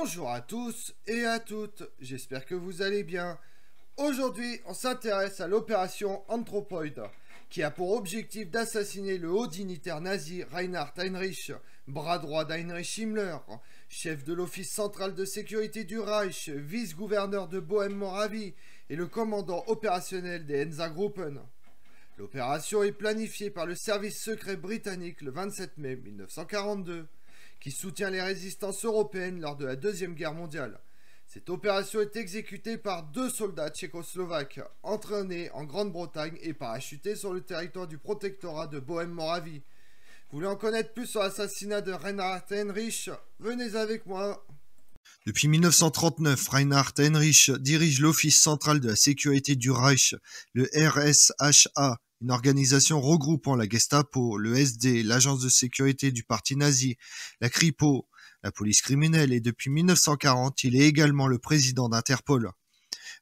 Bonjour à tous et à toutes, j'espère que vous allez bien. Aujourd'hui, on s'intéresse à l'opération Anthropoid, qui a pour objectif d'assassiner le haut dignitaire nazi Reinhard Heinrich, bras droit d'Heinrich Himmler, chef de l'Office central de sécurité du Reich, vice-gouverneur de Bohème-Moravie et le commandant opérationnel des Einsatzgruppen. L'opération est planifiée par le service secret britannique le 27 mai 1942 qui soutient les résistances européennes lors de la Deuxième Guerre mondiale. Cette opération est exécutée par deux soldats tchécoslovaques entraînés en Grande-Bretagne et parachutés sur le territoire du protectorat de Bohème-Moravie. Vous voulez en connaître plus sur l'assassinat de Reinhard Heinrich Venez avec moi depuis 1939, Reinhard Heinrich dirige l'Office central de la sécurité du Reich, le RSHA, une organisation regroupant la Gestapo, le SD, l'agence de sécurité du parti nazi, la Cripo, la police criminelle et depuis 1940, il est également le président d'Interpol.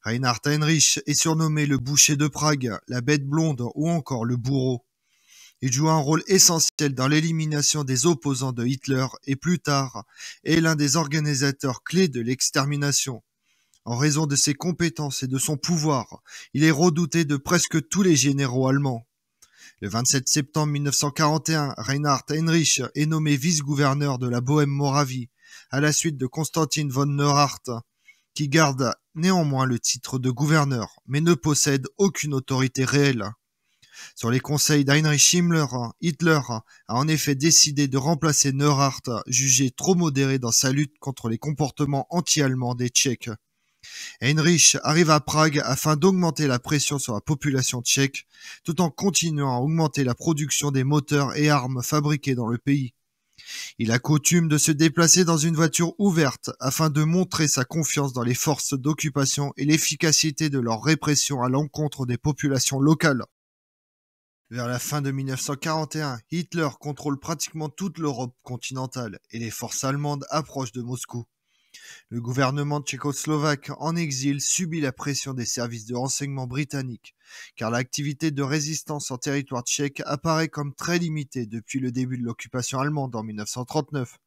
Reinhard Heinrich est surnommé le boucher de Prague, la bête blonde ou encore le bourreau. Il joue un rôle essentiel dans l'élimination des opposants de Hitler et plus tard est l'un des organisateurs clés de l'extermination en raison de ses compétences et de son pouvoir, il est redouté de presque tous les généraux allemands. Le 27 septembre 1941, Reinhard Heinrich est nommé vice-gouverneur de la Bohème-Moravie, à la suite de Konstantin von Neurath, qui garde néanmoins le titre de gouverneur, mais ne possède aucune autorité réelle. Sur les conseils d'Heinrich Himmler, Hitler a en effet décidé de remplacer Neurath, jugé trop modéré dans sa lutte contre les comportements anti-allemands des Tchèques. Heinrich arrive à Prague afin d'augmenter la pression sur la population tchèque, tout en continuant à augmenter la production des moteurs et armes fabriqués dans le pays. Il a coutume de se déplacer dans une voiture ouverte afin de montrer sa confiance dans les forces d'occupation et l'efficacité de leur répression à l'encontre des populations locales. Vers la fin de 1941, Hitler contrôle pratiquement toute l'Europe continentale et les forces allemandes approchent de Moscou. Le gouvernement tchécoslovaque en exil subit la pression des services de renseignement britanniques, car l'activité de résistance en territoire tchèque apparaît comme très limitée depuis le début de l'occupation allemande en 1939.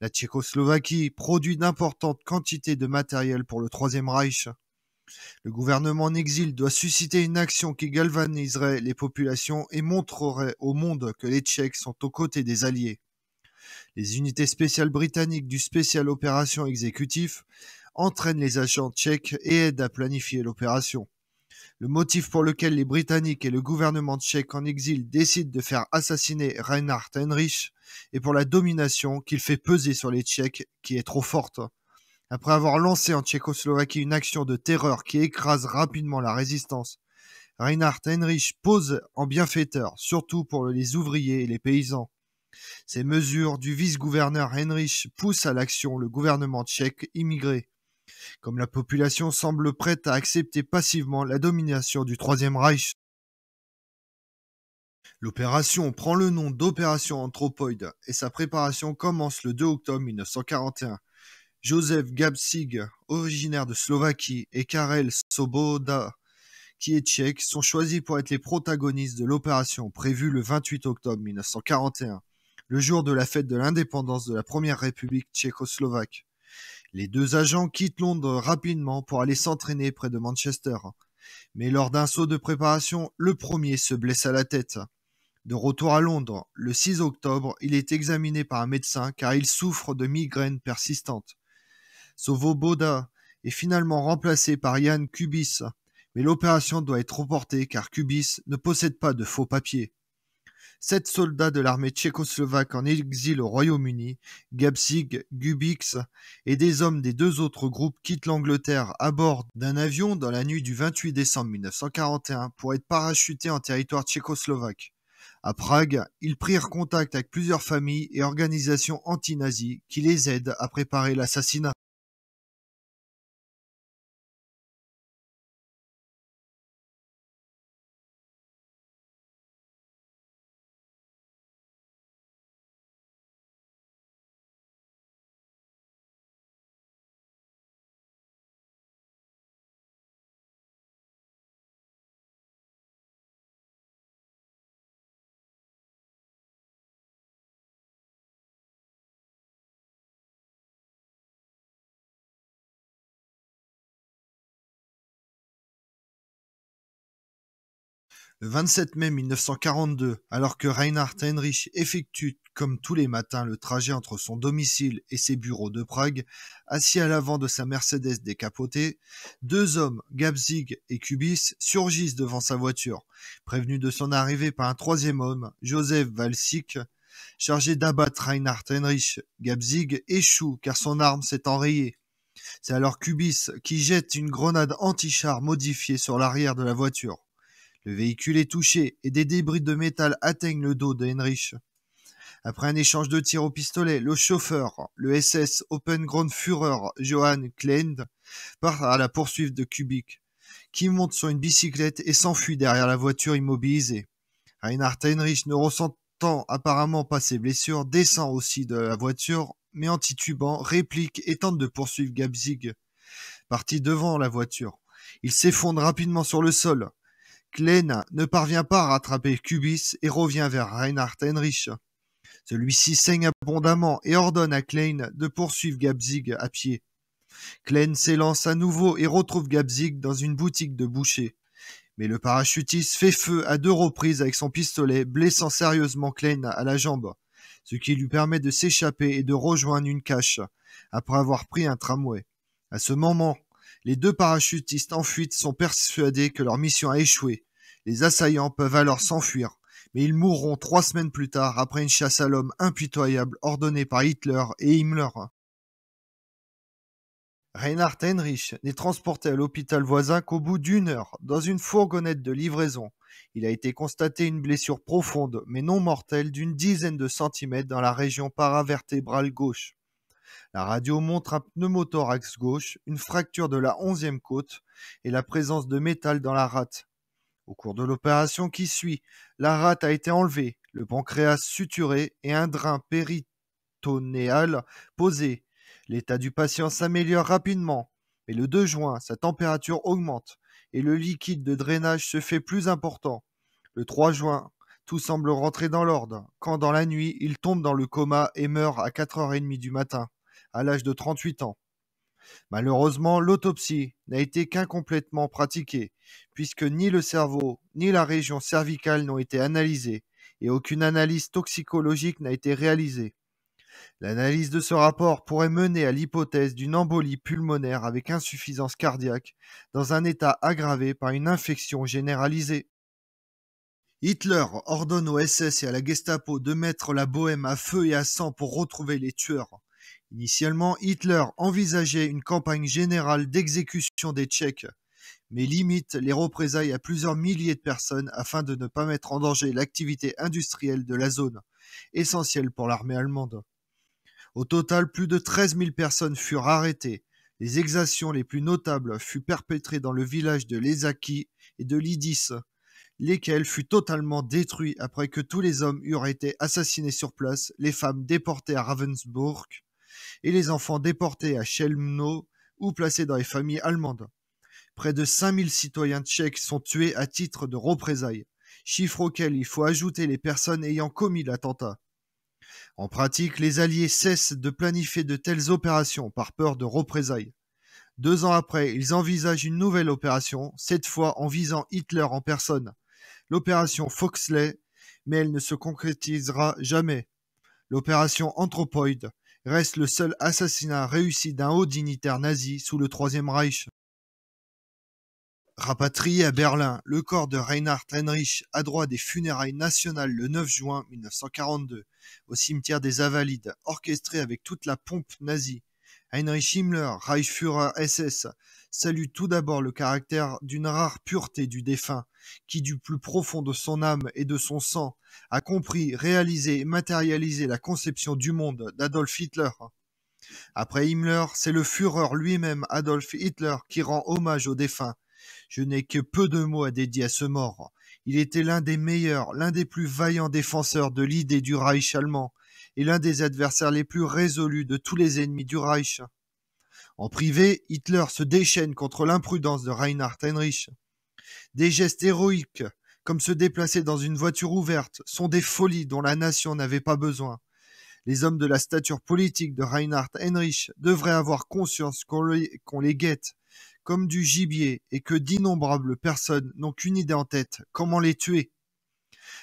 La Tchécoslovaquie produit d'importantes quantités de matériel pour le Troisième Reich. Le gouvernement en exil doit susciter une action qui galvaniserait les populations et montrerait au monde que les Tchèques sont aux côtés des Alliés. Les unités spéciales britanniques du spécial opération exécutif entraînent les agents tchèques et aident à planifier l'opération. Le motif pour lequel les Britanniques et le gouvernement tchèque en exil décident de faire assassiner Reinhard Heinrich est pour la domination qu'il fait peser sur les Tchèques, qui est trop forte. Après avoir lancé en Tchécoslovaquie une action de terreur qui écrase rapidement la résistance, Reinhard Heinrich pose en bienfaiteur, surtout pour les ouvriers et les paysans. Ces mesures du vice-gouverneur Heinrich poussent à l'action le gouvernement tchèque immigré. Comme la population semble prête à accepter passivement la domination du Troisième Reich, l'opération prend le nom d'opération Anthropoid et sa préparation commence le 2 octobre 1941. Joseph Gabsig, originaire de Slovaquie, et Karel Soboda, qui est tchèque, sont choisis pour être les protagonistes de l'opération prévue le 28 octobre 1941 le jour de la fête de l'indépendance de la Première République tchécoslovaque. Les deux agents quittent Londres rapidement pour aller s'entraîner près de Manchester. Mais lors d'un saut de préparation, le premier se blesse à la tête. De retour à Londres, le 6 octobre, il est examiné par un médecin car il souffre de migraines persistantes. Sovoboda est finalement remplacé par Yann Kubis, mais l'opération doit être reportée car Kubis ne possède pas de faux papiers sept soldats de l'armée tchécoslovaque en exil au Royaume-Uni, Gabsig, Gubix et des hommes des deux autres groupes quittent l'Angleterre à bord d'un avion dans la nuit du 28 décembre 1941 pour être parachutés en territoire tchécoslovaque. À Prague, ils prirent contact avec plusieurs familles et organisations anti-nazis qui les aident à préparer l'assassinat. Le 27 mai 1942, alors que Reinhard Heinrich effectue comme tous les matins le trajet entre son domicile et ses bureaux de Prague, assis à l'avant de sa Mercedes décapotée, deux hommes, Gabzig et Kubis, surgissent devant sa voiture, prévenus de son arrivée par un troisième homme, Joseph Valsik, chargé d'abattre Reinhard Heinrich. Gabzig échoue car son arme s'est enrayée. C'est alors Kubis qui jette une grenade anti-char modifiée sur l'arrière de la voiture. Le véhicule est touché et des débris de métal atteignent le dos de Heinrich. Après un échange de tirs au pistolet, le chauffeur, le SS Open Ground Führer Johann Kleind, part à la poursuite de Kubik, qui monte sur une bicyclette et s'enfuit derrière la voiture immobilisée. Reinhard Heinrich, ne ressentant apparemment pas ses blessures, descend aussi de la voiture, mais en titubant, réplique et tente de poursuivre Gabzig, parti devant la voiture. Il s'effondre rapidement sur le sol. Klein ne parvient pas à rattraper Kubis et revient vers Reinhard Heinrich. Celui-ci saigne abondamment et ordonne à Klein de poursuivre Gabzig à pied. Klein s'élance à nouveau et retrouve Gabzig dans une boutique de boucher. Mais le parachutiste fait feu à deux reprises avec son pistolet, blessant sérieusement Klein à la jambe, ce qui lui permet de s'échapper et de rejoindre une cache, après avoir pris un tramway. À ce moment, les deux parachutistes en fuite sont persuadés que leur mission a échoué les assaillants peuvent alors s'enfuir, mais ils mourront trois semaines plus tard après une chasse à l'homme impitoyable ordonnée par Hitler et Himmler. Reinhard Heinrich n'est transporté à l'hôpital voisin qu'au bout d'une heure, dans une fourgonnette de livraison. Il a été constaté une blessure profonde, mais non mortelle, d'une dizaine de centimètres dans la région paravertébrale gauche. La radio montre un pneumothorax gauche, une fracture de la onzième côte et la présence de métal dans la rate. Au cours de l'opération qui suit, la rate a été enlevée, le pancréas suturé et un drain péritonéal posé. L'état du patient s'améliore rapidement, mais le 2 juin, sa température augmente et le liquide de drainage se fait plus important. Le 3 juin, tout semble rentrer dans l'ordre, quand dans la nuit, il tombe dans le coma et meurt à 4h30 du matin, à l'âge de 38 ans. Malheureusement, l'autopsie n'a été qu'incomplètement pratiquée, puisque ni le cerveau ni la région cervicale n'ont été analysées, et aucune analyse toxicologique n'a été réalisée. L'analyse de ce rapport pourrait mener à l'hypothèse d'une embolie pulmonaire avec insuffisance cardiaque, dans un état aggravé par une infection généralisée. Hitler ordonne au SS et à la Gestapo de mettre la Bohème à feu et à sang pour retrouver les tueurs. Initialement, Hitler envisageait une campagne générale d'exécution des Tchèques, mais limite les représailles à plusieurs milliers de personnes afin de ne pas mettre en danger l'activité industrielle de la zone, essentielle pour l'armée allemande. Au total, plus de 13 000 personnes furent arrêtées. Les exactions les plus notables furent perpétrées dans le village de Lesaki et de Lidis, lesquels furent totalement détruits après que tous les hommes eurent été assassinés sur place, les femmes déportées à Ravensburg et les enfants déportés à Chelmno ou placés dans les familles allemandes. Près de 5000 citoyens tchèques sont tués à titre de représailles, chiffre auquel il faut ajouter les personnes ayant commis l'attentat. En pratique, les Alliés cessent de planifier de telles opérations par peur de représailles. Deux ans après, ils envisagent une nouvelle opération, cette fois en visant Hitler en personne, l'opération Foxley, mais elle ne se concrétisera jamais. L'opération Anthropoid, reste le seul assassinat réussi d'un haut dignitaire nazi sous le Troisième Reich. Rapatrié à Berlin, le corps de Reinhard Heinrich a droit des funérailles nationales le 9 juin 1942 au cimetière des Invalides, orchestré avec toute la pompe nazie Heinrich Himmler, Reichsführer SS, salue tout d'abord le caractère d'une rare pureté du défunt, qui du plus profond de son âme et de son sang a compris, réalisé et matérialisé la conception du monde d'Adolf Hitler. Après Himmler, c'est le Führer lui-même, Adolf Hitler, qui rend hommage au défunt. Je n'ai que peu de mots à dédier à ce mort. Il était l'un des meilleurs, l'un des plus vaillants défenseurs de l'idée du Reich allemand, est l'un des adversaires les plus résolus de tous les ennemis du Reich. En privé, Hitler se déchaîne contre l'imprudence de Reinhard Heinrich. Des gestes héroïques, comme se déplacer dans une voiture ouverte, sont des folies dont la nation n'avait pas besoin. Les hommes de la stature politique de Reinhard Heinrich devraient avoir conscience qu'on les guette comme du gibier et que d'innombrables personnes n'ont qu'une idée en tête, comment les tuer.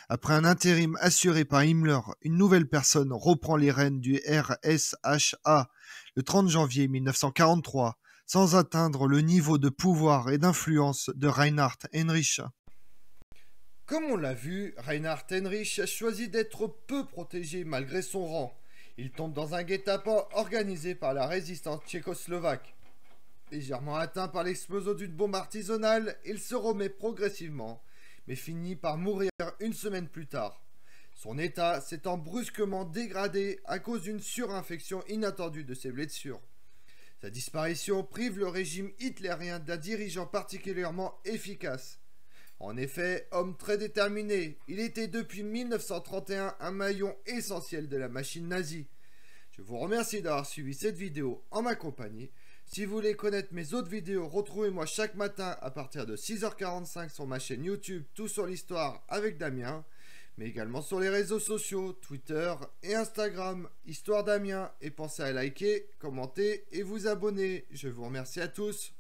Après un intérim assuré par Himmler, une nouvelle personne reprend les rênes du RSHA le 30 janvier 1943, sans atteindre le niveau de pouvoir et d'influence de Reinhard Heinrich. Comme on l'a vu, Reinhard Heinrich a choisi d'être peu protégé malgré son rang. Il tombe dans un guet-apens organisé par la résistance tchécoslovaque. Légèrement atteint par l'explosion d'une bombe artisanale, il se remet progressivement mais finit par mourir une semaine plus tard. Son état s'étant brusquement dégradé à cause d'une surinfection inattendue de ses blessures. Sa disparition prive le régime hitlérien d'un dirigeant particulièrement efficace. En effet, homme très déterminé, il était depuis 1931 un maillon essentiel de la machine nazie. Je vous remercie d'avoir suivi cette vidéo en ma compagnie. Si vous voulez connaître mes autres vidéos, retrouvez-moi chaque matin à partir de 6h45 sur ma chaîne YouTube Tout sur l'histoire avec Damien, mais également sur les réseaux sociaux, Twitter et Instagram, Histoire Damien, et pensez à liker, commenter et vous abonner. Je vous remercie à tous.